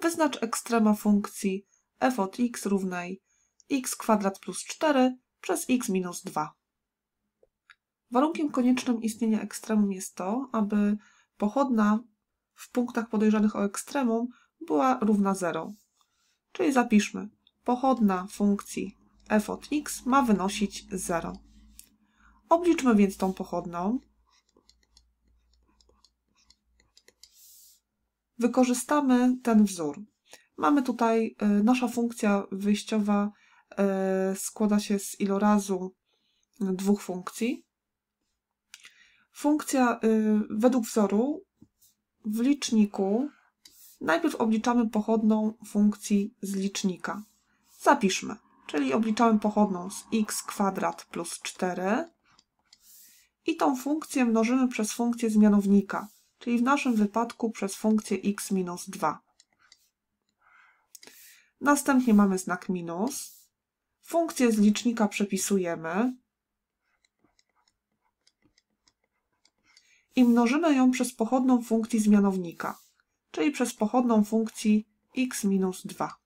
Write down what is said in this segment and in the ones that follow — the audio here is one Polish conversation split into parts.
Wyznacz ekstrema funkcji f od x równej x kwadrat plus 4 przez x minus 2. Warunkiem koniecznym istnienia ekstremum jest to, aby pochodna w punktach podejrzanych o ekstremum była równa 0. Czyli zapiszmy, pochodna funkcji f od x ma wynosić 0. Obliczmy więc tą pochodną. wykorzystamy ten wzór. Mamy tutaj, e, nasza funkcja wyjściowa e, składa się z ilorazu e, dwóch funkcji. Funkcja według wzoru w liczniku najpierw obliczamy pochodną funkcji z licznika. Zapiszmy, czyli obliczamy pochodną z x kwadrat plus 4 i tą funkcję mnożymy przez funkcję z mianownika czyli w naszym wypadku przez funkcję x minus 2. Następnie mamy znak minus. Funkcję z licznika przepisujemy i mnożymy ją przez pochodną funkcji zmianownika, czyli przez pochodną funkcji x minus 2.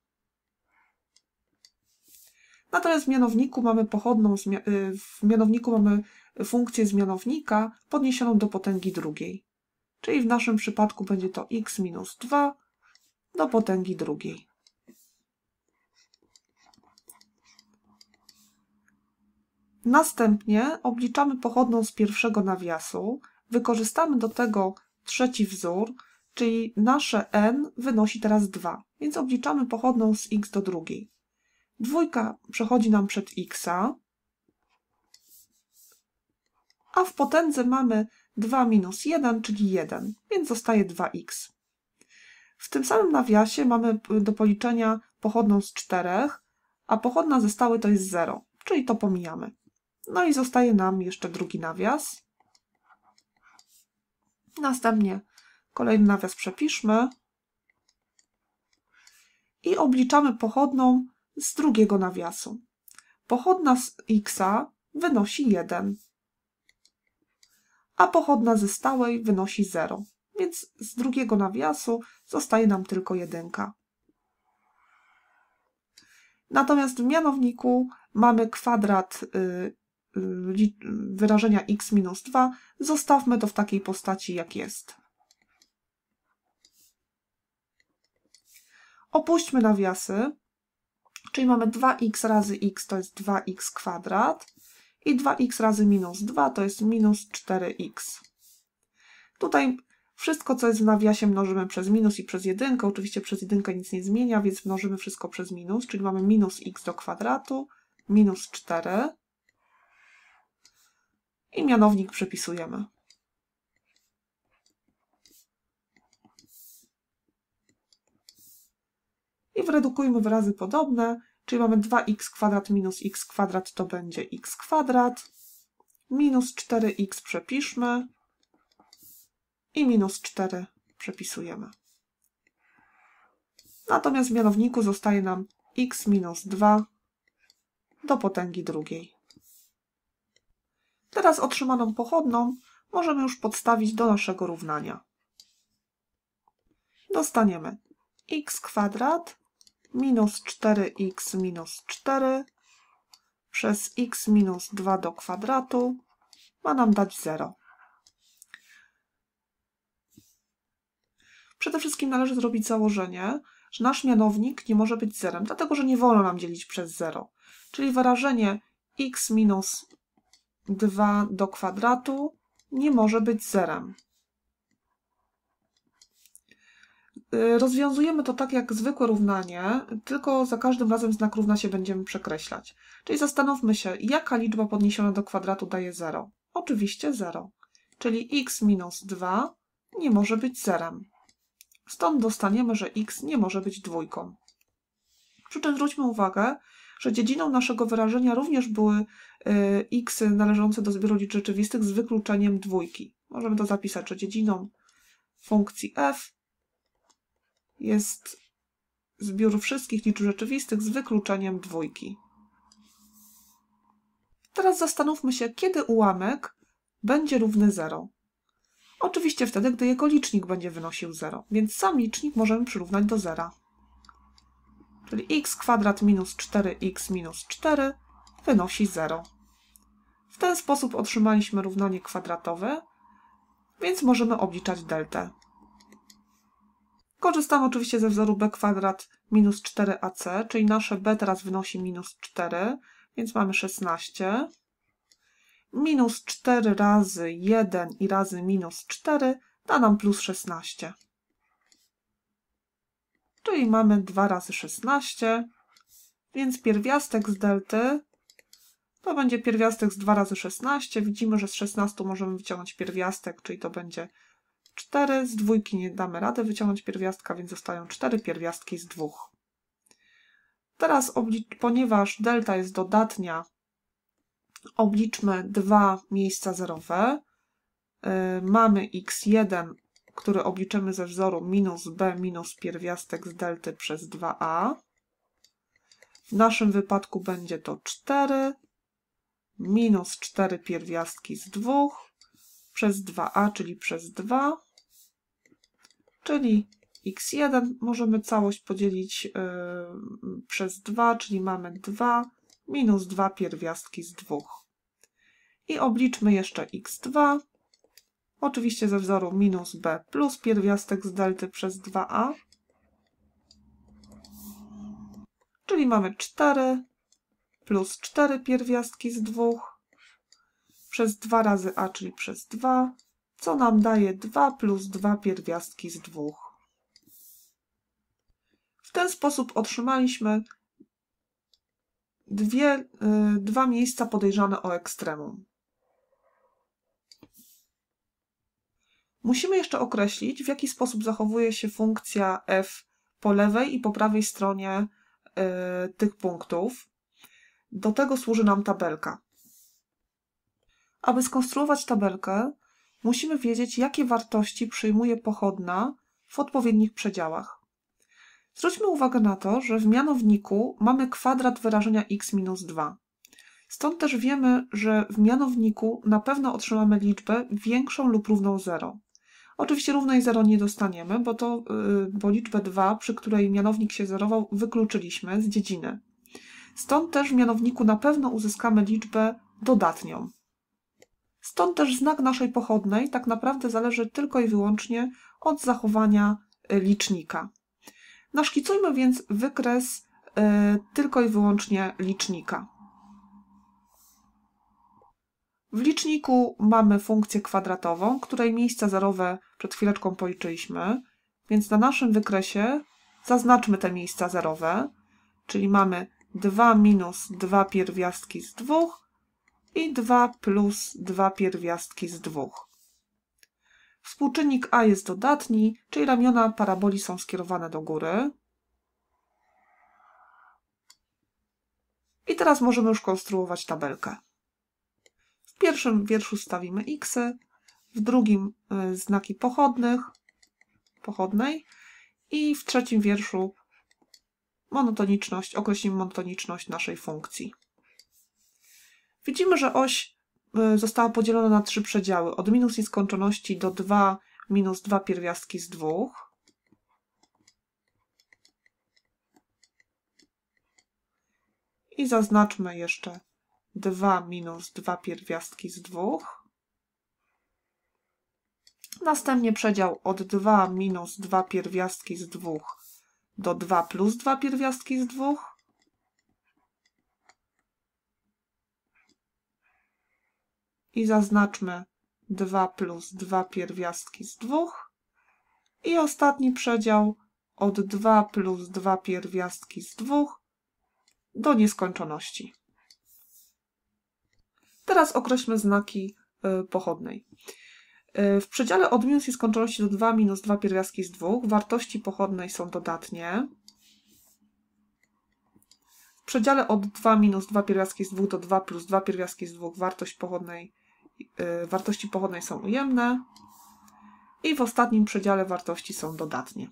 Natomiast w mianowniku mamy pochodną, y, w mianowniku mamy funkcję zmianownika podniesioną do potęgi drugiej czyli w naszym przypadku będzie to x minus 2 do potęgi drugiej. Następnie obliczamy pochodną z pierwszego nawiasu, wykorzystamy do tego trzeci wzór, czyli nasze n wynosi teraz 2, więc obliczamy pochodną z x do drugiej. Dwójka przechodzi nam przed x'a, a w potędze mamy 2 minus 1, czyli 1, więc zostaje 2x. W tym samym nawiasie mamy do policzenia pochodną z 4, a pochodna ze stały to jest 0, czyli to pomijamy. No i zostaje nam jeszcze drugi nawias. Następnie kolejny nawias przepiszmy i obliczamy pochodną z drugiego nawiasu. Pochodna z x wynosi 1 a pochodna ze stałej wynosi 0, więc z drugiego nawiasu zostaje nam tylko jedynka. Natomiast w mianowniku mamy kwadrat y, y, wyrażenia x minus 2. Zostawmy to w takiej postaci, jak jest. Opuśćmy nawiasy, czyli mamy 2x razy x to jest 2x kwadrat i 2x razy minus 2 to jest minus 4x. Tutaj wszystko, co jest w nawiasie, mnożymy przez minus i przez jedynkę. Oczywiście przez jedynkę nic nie zmienia, więc mnożymy wszystko przez minus, czyli mamy minus x do kwadratu, minus 4 i mianownik przepisujemy. i wredukujmy wyrazy podobne Czyli mamy 2x kwadrat minus x kwadrat to będzie x kwadrat. Minus 4x przepiszmy. I minus 4 przepisujemy. Natomiast w mianowniku zostaje nam x minus 2 do potęgi drugiej. Teraz otrzymaną pochodną możemy już podstawić do naszego równania. Dostaniemy x kwadrat minus 4x minus 4 przez x minus 2 do kwadratu ma nam dać 0. Przede wszystkim należy zrobić założenie, że nasz mianownik nie może być zerem, dlatego że nie wolno nam dzielić przez 0. Czyli wyrażenie x minus 2 do kwadratu nie może być zerem. Y, rozwiązujemy to tak jak zwykłe równanie, tylko za każdym razem znak równa się będziemy przekreślać. Czyli zastanówmy się, jaka liczba podniesiona do kwadratu daje 0. Oczywiście 0. Czyli x minus 2 nie może być zerem. Stąd dostaniemy, że x nie może być dwójką. Przy czym zwróćmy uwagę, że dziedziną naszego wyrażenia również były y, x należące do zbioru liczb rzeczywistych z wykluczeniem dwójki. Możemy to zapisać, że dziedziną funkcji f jest zbiór wszystkich liczb rzeczywistych z wykluczeniem dwójki. Teraz zastanówmy się, kiedy ułamek będzie równy 0. Oczywiście wtedy, gdy jego licznik będzie wynosił 0, więc sam licznik możemy przyrównać do 0. Czyli x kwadrat minus 4x minus 4 wynosi 0. W ten sposób otrzymaliśmy równanie kwadratowe, więc możemy obliczać deltę. Korzystamy oczywiście ze wzoru b kwadrat minus 4ac, czyli nasze b teraz wynosi minus 4, więc mamy 16. Minus 4 razy 1 i razy minus 4 da nam plus 16. Czyli mamy 2 razy 16, więc pierwiastek z delty to będzie pierwiastek z 2 razy 16. Widzimy, że z 16 możemy wyciągnąć pierwiastek, czyli to będzie 4, z dwójki nie damy rady wyciągnąć pierwiastka, więc zostają 4 pierwiastki z dwóch. Teraz, ponieważ delta jest dodatnia, obliczmy dwa miejsca zerowe. Y, mamy x1, który obliczymy ze wzoru minus b minus pierwiastek z delty przez 2a. W naszym wypadku będzie to 4 minus 4 pierwiastki z 2 przez 2a, czyli przez 2, czyli x1 możemy całość podzielić yy, przez 2, czyli mamy 2 minus 2 pierwiastki z 2. I obliczmy jeszcze x2, oczywiście ze wzoru minus b plus pierwiastek z delty przez 2a, czyli mamy 4 plus 4 pierwiastki z 2 przez 2 razy a, czyli przez 2, co nam daje 2 plus 2 pierwiastki z 2. W ten sposób otrzymaliśmy dwie, yy, dwa miejsca podejrzane o ekstremum. Musimy jeszcze określić, w jaki sposób zachowuje się funkcja f po lewej i po prawej stronie yy, tych punktów. Do tego służy nam tabelka. Aby skonstruować tabelkę, musimy wiedzieć, jakie wartości przyjmuje pochodna w odpowiednich przedziałach. Zwróćmy uwagę na to, że w mianowniku mamy kwadrat wyrażenia x minus 2. Stąd też wiemy, że w mianowniku na pewno otrzymamy liczbę większą lub równą 0. Oczywiście równej 0 nie dostaniemy, bo, to, y, bo liczbę 2, przy której mianownik się zerował, wykluczyliśmy z dziedziny. Stąd też w mianowniku na pewno uzyskamy liczbę dodatnią. Stąd też znak naszej pochodnej tak naprawdę zależy tylko i wyłącznie od zachowania y, licznika. Naszkicujmy więc wykres y, tylko i wyłącznie licznika. W liczniku mamy funkcję kwadratową, której miejsca zerowe przed chwileczką policzyliśmy, więc na naszym wykresie zaznaczmy te miejsca zerowe, czyli mamy 2 minus 2 pierwiastki z 2 i 2 plus 2 pierwiastki z 2. Współczynnik a jest dodatni, czyli ramiona paraboli są skierowane do góry. I teraz możemy już konstruować tabelkę. W pierwszym wierszu stawimy x, w drugim y, znaki pochodnych, pochodnej i w trzecim wierszu monotoniczność, określimy monotoniczność naszej funkcji. Widzimy, że oś e, została podzielona na trzy przedziały, od minus nieskończoności do 2 minus 2 pierwiastki z 2. I zaznaczmy jeszcze 2 minus 2 pierwiastki z 2. Następnie przedział od 2 minus 2 pierwiastki z 2 do 2 plus 2 pierwiastki z 2. i zaznaczmy 2 plus 2 pierwiastki z 2 i ostatni przedział od 2 plus 2 pierwiastki z 2 do nieskończoności. Teraz określmy znaki y, pochodnej. Y, w przedziale od minus i skończoności do 2 minus 2 pierwiastki z 2 wartości pochodnej są dodatnie. W przedziale od 2 minus 2 pierwiastki z 2 do 2 plus 2 pierwiastki z 2 wartość pochodnej Y, wartości pochodnej są ujemne i w ostatnim przedziale wartości są dodatnie.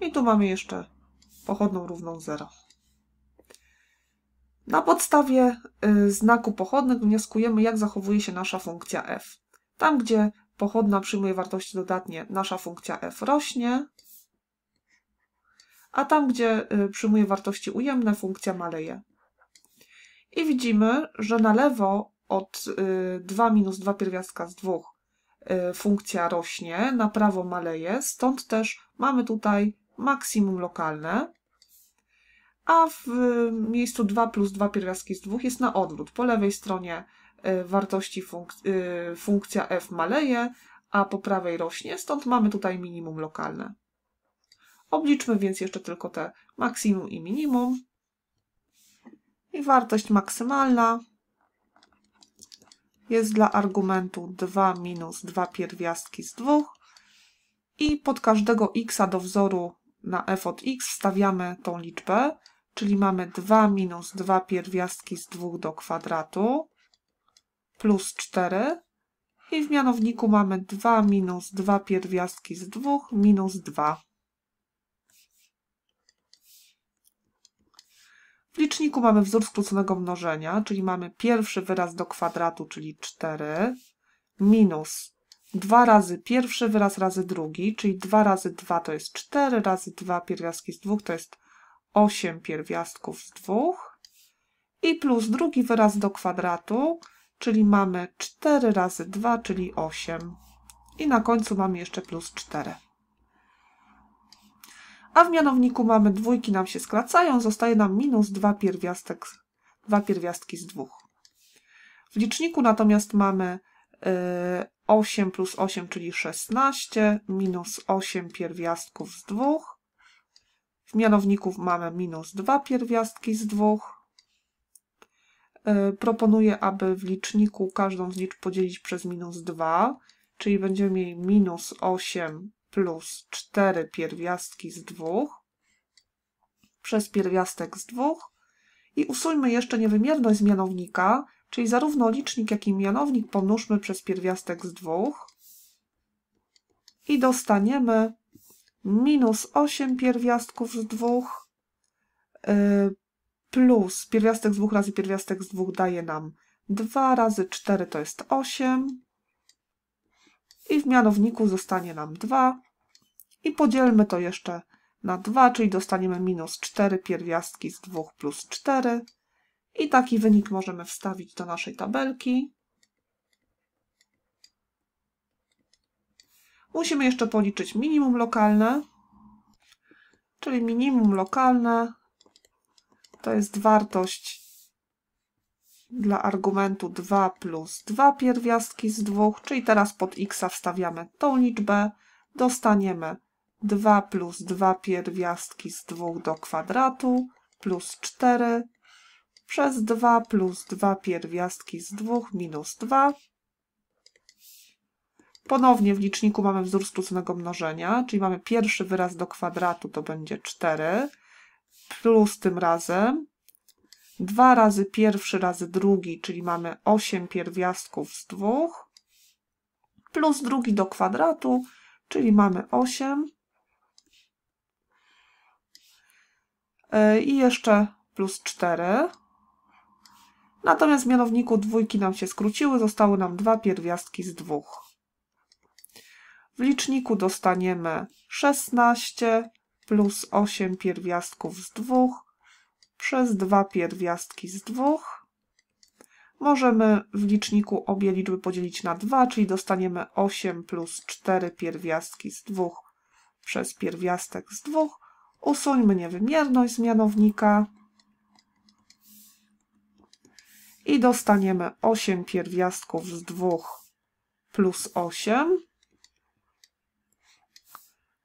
I tu mamy jeszcze pochodną równą 0. Na podstawie y, znaku pochodnych wnioskujemy, jak zachowuje się nasza funkcja f. Tam, gdzie pochodna przyjmuje wartości dodatnie, nasza funkcja f rośnie, a tam, gdzie y, przyjmuje wartości ujemne, funkcja maleje. I widzimy, że na lewo od 2 y, minus 2 pierwiastka z 2 y, funkcja rośnie, na prawo maleje, stąd też mamy tutaj maksimum lokalne, a w y, miejscu 2 plus 2 pierwiastki z 2 jest na odwrót. Po lewej stronie wartości funk funkcja f maleje, a po prawej rośnie, stąd mamy tutaj minimum lokalne. Obliczmy więc jeszcze tylko te maksimum i minimum i wartość maksymalna jest dla argumentu 2 minus 2 pierwiastki z 2 i pod każdego x do wzoru na f od x wstawiamy tą liczbę, czyli mamy 2 minus 2 pierwiastki z 2 do kwadratu plus 4 i w mianowniku mamy 2 minus 2 pierwiastki z 2 minus 2. W liczniku mamy wzór skróconego mnożenia, czyli mamy pierwszy wyraz do kwadratu, czyli 4, minus 2 razy pierwszy wyraz razy drugi, czyli 2 razy 2 to jest 4, razy 2 pierwiastki z 2 to jest 8 pierwiastków z 2 i plus drugi wyraz do kwadratu, czyli mamy 4 razy 2, czyli 8 i na końcu mamy jeszcze plus 4 a w mianowniku mamy dwójki nam się skracają, zostaje nam minus dwa, pierwiastek, dwa pierwiastki z dwóch. W liczniku natomiast mamy 8 y, plus 8, czyli 16, minus 8 pierwiastków z dwóch. W mianowniku mamy minus 2 pierwiastki z dwóch. Y, proponuję, aby w liczniku każdą z liczb podzielić przez minus 2, czyli będziemy mieli minus 8 plus 4 pierwiastki z 2 przez pierwiastek z 2 i usuńmy jeszcze niewymierność z mianownika, czyli zarówno licznik, jak i mianownik pomnóżmy przez pierwiastek z 2 i dostaniemy minus 8 pierwiastków z 2 y, plus pierwiastek z 2 razy pierwiastek z 2 daje nam 2 razy 4 to jest 8 i w mianowniku zostanie nam 2 i podzielmy to jeszcze na 2, czyli dostaniemy minus 4 pierwiastki z 2 plus 4 i taki wynik możemy wstawić do naszej tabelki. Musimy jeszcze policzyć minimum lokalne, czyli minimum lokalne to jest wartość dla argumentu 2 plus 2 pierwiastki z 2, czyli teraz pod x wstawiamy tą liczbę, dostaniemy 2 plus 2 pierwiastki z 2 do kwadratu plus 4 przez 2 plus 2 pierwiastki z 2 minus 2. Ponownie w liczniku mamy wzór skróconego mnożenia, czyli mamy pierwszy wyraz do kwadratu to będzie 4 plus tym razem 2 razy pierwszy razy drugi, czyli mamy 8 pierwiastków z 2, plus drugi do kwadratu, czyli mamy 8. E, I jeszcze plus 4. Natomiast w mianowniku dwójki nam się skróciły, zostały nam dwa pierwiastki z dwóch. W liczniku dostaniemy 16 plus 8 pierwiastków z dwóch przez dwa pierwiastki z dwóch. Możemy w liczniku obie liczby podzielić na 2, czyli dostaniemy 8 plus 4 pierwiastki z 2 przez pierwiastek z 2. Usuńmy niewymierność z mianownika i dostaniemy 8 pierwiastków z 2 plus 8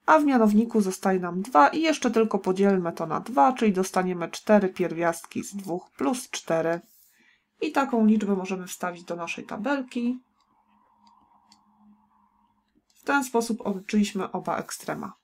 a w mianowniku zostaje nam 2 i jeszcze tylko podzielmy to na 2, czyli dostaniemy 4 pierwiastki z 2 plus 4. I taką liczbę możemy wstawić do naszej tabelki. W ten sposób odczyliśmy oba ekstrema.